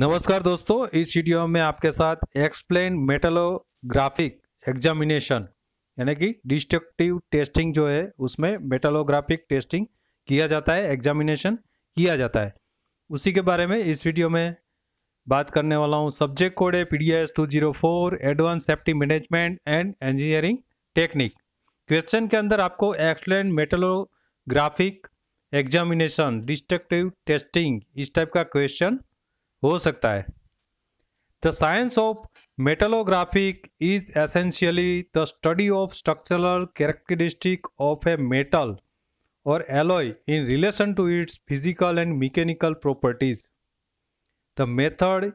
नमस्कार दोस्तों इस वीडियो में आपके साथ एक्सप्लेन मेटलोग्राफिक एग्जामिनेशन यानी कि डिस्ट्रक्टिव टेस्टिंग जो है उसमें मेटलोग्राफिक टेस्टिंग किया जाता है एग्जामिनेशन किया जाता है उसी के बारे में इस वीडियो में बात करने वाला हूँ सब्जेक्ट कोड है P D S two zero four advance safety management and engineering technique question के अंदर आपको explain metallographic examination destructive testing इस टाइप का क्वेश्चन हो सकता है the science of metallographic is essentially the study of structural characteristic of a metal और alloy in relation to its physical and mechanical properties the method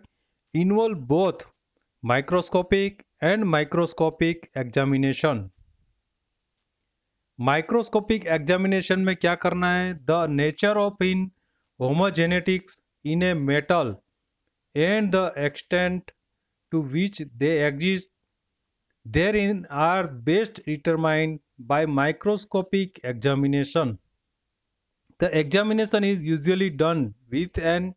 involve both microscopic and microscopic examination microscopic examination में क्या करना है the nature of in homogeneities in a metal and the extent to which they exist therein are best determined by microscopic examination. The examination is usually done with an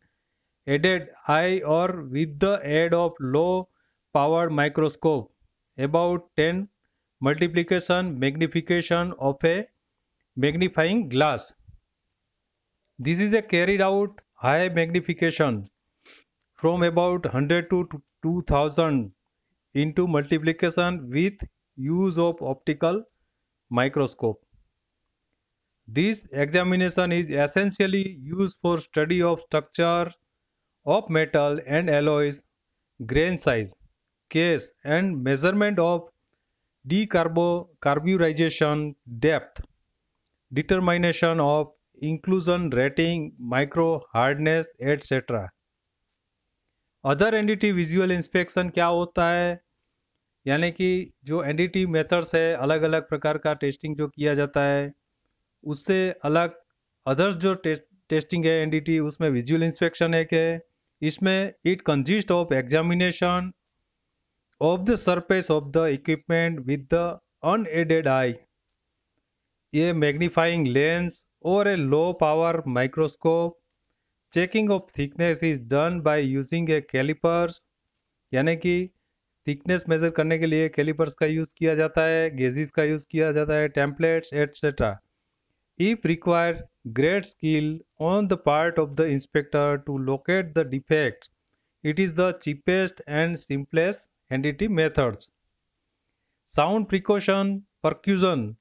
added eye or with the aid of low powered microscope about 10 multiplication magnification of a magnifying glass. This is a carried out high magnification from about 100 to 2000 into multiplication with use of optical microscope. This examination is essentially used for study of structure of metal and alloys, grain size, case and measurement of decarburization depth, determination of inclusion rating, micro hardness, etc. Other NDT visual inspection क्या होता है यानी कि जो T methods है अलग अलग प्रकार का टेस्टिंग जो किया जाता है उससे अलग अदर्स जो टेस्ट टेस्टिंग है एनडीटी उसमें विजुअल इंस्पेक्शन एक है इसमें it consist of examination of the surface of the equipment with the unaided eye ये मैग्नीफाइंग लेंस और a low power microscope checking of thickness is done by using a callipers यानी कि thickness major करने के लिए callipers का use किया जाता है गेजिस का यूज़ किया जाता है templates etcetera it require great skill on the part of the inspector to locate the defect it is the cheapest and simplest NDT methods sound precaution percussion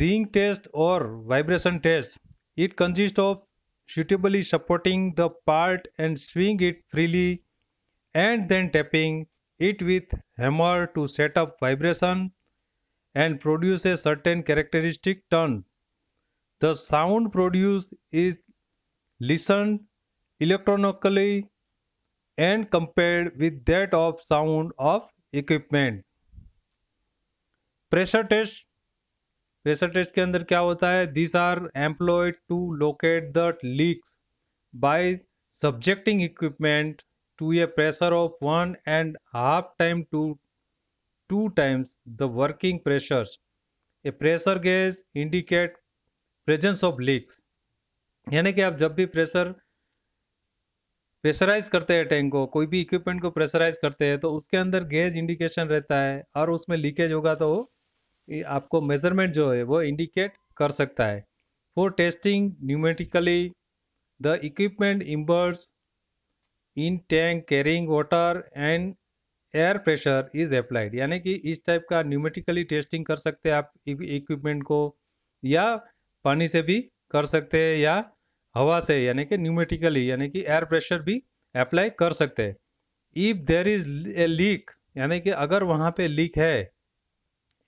ring test और vibration test it consist of suitably supporting the part and swing it freely and then tapping it with hammer to set up vibration and produce a certain characteristic tone. The sound produced is listened electronically and compared with that of sound of equipment. Pressure test pressure test के अंदर क्या होता है this are employed to locate the leaks by subjecting equipment to a pressure of one and half time to two times the working pressures a pressure gauge indicate presence of leaks यानी कि आप जब भी pressure pressurize करते हैं tank को कोई भी इक्विपमेंट को प्रेशराइज करते हैं तो उसके अंदर गेज इंडिकेशन रहता है और उसमें लीकेज होगा तो आपको मेजरमेंट जो है वो इंडिकेट कर सकता है for testing pneumatically the equipment immersed in tank carrying water and air pressure is applied यानी कि इस टाइप का न्यूमेटिकली टेस्टिंग कर सकते हैं आप इक्विपमेंट को या पानी से भी कर सकते हैं या हवा से यानी कि न्यूमेटिकली यानी कि एयर प्रेशर भी अप्लाई कर सकते हैं if there is a leak यानी कि अगर वहाँ पे लीक है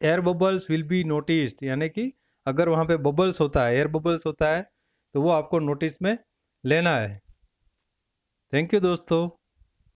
air bubbles will be noticed यानी कि अगर वहाँ पे बबल्स होता है एयर बबल्स होता है तो वो आपको नोटिस में लेना है थैंक यू दोस्तों